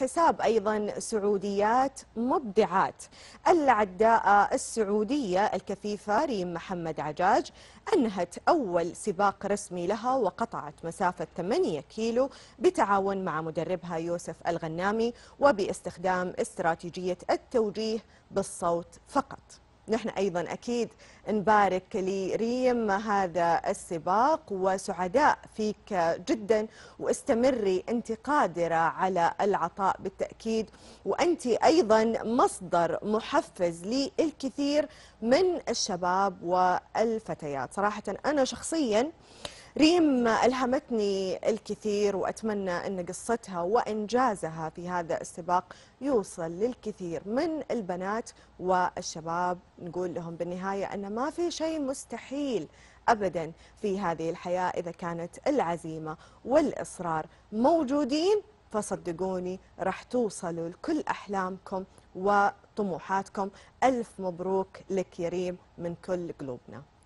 حساب أيضا سعوديات مبدعات العداءة السعودية الكثيفة ريم محمد عجاج أنهت أول سباق رسمي لها وقطعت مسافة 8 كيلو بتعاون مع مدربها يوسف الغنامي وباستخدام استراتيجية التوجيه بالصوت فقط نحن أيضا أكيد نبارك لريم هذا السباق وسعداء فيك جدا واستمري أنت قادرة على العطاء بالتأكيد وأنت أيضا مصدر محفز للكثير من الشباب والفتيات صراحة أنا شخصيا ريم ألهمتني الكثير وأتمنى أن قصتها وإنجازها في هذا السباق يوصل للكثير من البنات والشباب نقول لهم بالنهاية أن ما في شيء مستحيل أبدا في هذه الحياة إذا كانت العزيمة والإصرار موجودين فصدقوني راح توصلوا لكل أحلامكم وطموحاتكم ألف مبروك لك يا ريم من كل قلوبنا